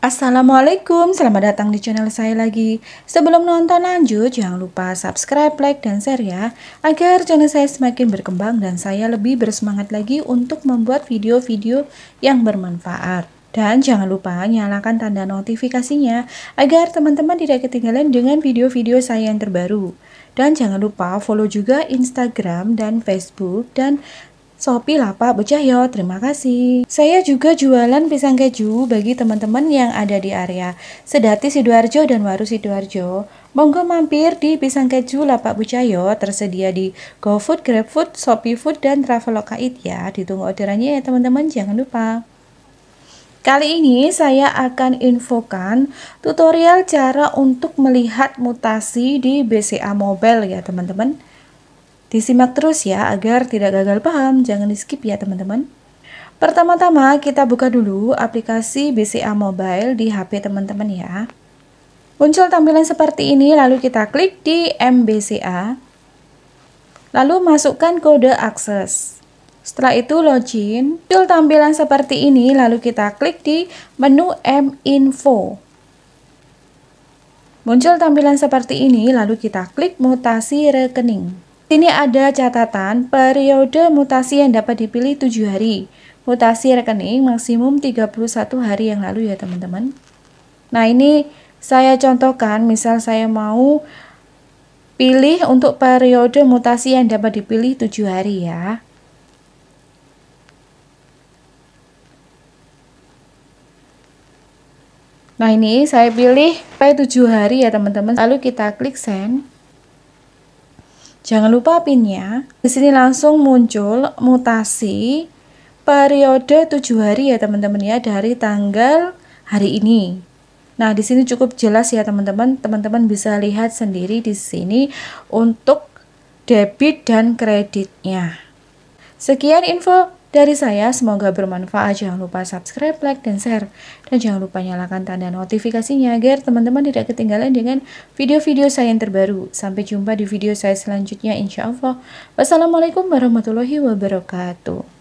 Assalamualaikum, selamat datang di channel saya lagi. Sebelum nonton lanjut, jangan lupa subscribe, like, dan share ya, agar channel saya semakin berkembang dan saya lebih bersemangat lagi untuk membuat video-video yang bermanfaat. Dan jangan lupa nyalakan tanda notifikasinya agar teman-teman tidak ketinggalan dengan video-video saya yang terbaru. Dan jangan lupa follow juga Instagram dan Facebook dan Sopi Lapa Becahyo, terima kasih. Saya juga jualan pisang keju bagi teman-teman yang ada di area Sedati Sidoarjo dan Waru Sidoarjo. Monggo mampir di Pisang Keju Lapak Bucayo, tersedia di GoFood, GrabFood, ShopeeFood, dan Traveloka Eat ya. Ditunggu orderannya ya teman-teman, jangan lupa. Kali ini saya akan infokan tutorial cara untuk melihat mutasi di BCA Mobile ya teman-teman. Disimak terus ya agar tidak gagal paham, jangan di skip ya teman-teman. Pertama-tama kita buka dulu aplikasi BCA Mobile di HP teman-teman ya. Muncul tampilan seperti ini lalu kita klik di MBCA. Lalu masukkan kode akses. Setelah itu login, muncul tampilan seperti ini lalu kita klik di menu M-Info. Muncul tampilan seperti ini lalu kita klik mutasi rekening. Sini ada catatan periode mutasi yang dapat dipilih 7 hari. Mutasi rekening maksimum 31 hari yang lalu ya teman-teman. Nah ini saya contohkan misal saya mau pilih untuk periode mutasi yang dapat dipilih 7 hari ya. Nah ini saya pilih P7 hari ya teman-teman. Lalu kita klik send. Jangan lupa pinnya. Di sini langsung muncul mutasi periode 7 hari ya teman-teman ya dari tanggal hari ini. Nah, di sini cukup jelas ya teman-teman. Teman-teman bisa lihat sendiri di sini untuk debit dan kreditnya. Sekian info dari saya, semoga bermanfaat. Jangan lupa subscribe, like, dan share. Dan jangan lupa nyalakan tanda notifikasinya agar teman-teman tidak ketinggalan dengan video-video saya yang terbaru. Sampai jumpa di video saya selanjutnya, insya Allah. Wassalamualaikum warahmatullahi wabarakatuh.